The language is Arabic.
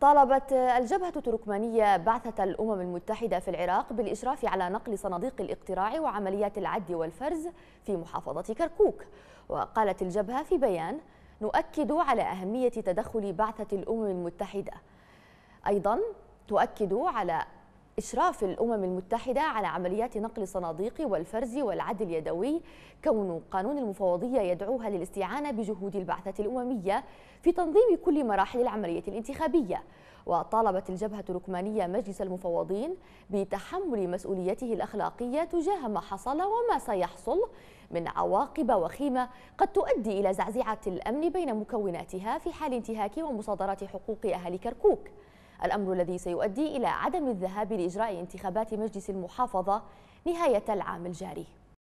طالبت الجبهة التركمانية بعثة الأمم المتحدة في العراق بالإشراف على نقل صناديق الاقتراع وعمليات العد والفرز في محافظة كركوك وقالت الجبهة في بيان نؤكد على أهمية تدخل بعثة الأمم المتحدة أيضا تؤكد على إشراف الأمم المتحدة على عمليات نقل الصناديق والفرز والعد اليدوي كون قانون المفوضية يدعوها للاستعانة بجهود البعثة الأممية في تنظيم كل مراحل العملية الانتخابية وطالبت الجبهة الركمانية مجلس المفوضين بتحمل مسؤوليته الأخلاقية تجاه ما حصل وما سيحصل من عواقب وخيمة قد تؤدي إلى زعزعة الأمن بين مكوناتها في حال انتهاك ومصادرة حقوق أهل كركوك الأمر الذي سيؤدي إلى عدم الذهاب لإجراء انتخابات مجلس المحافظة نهاية العام الجاري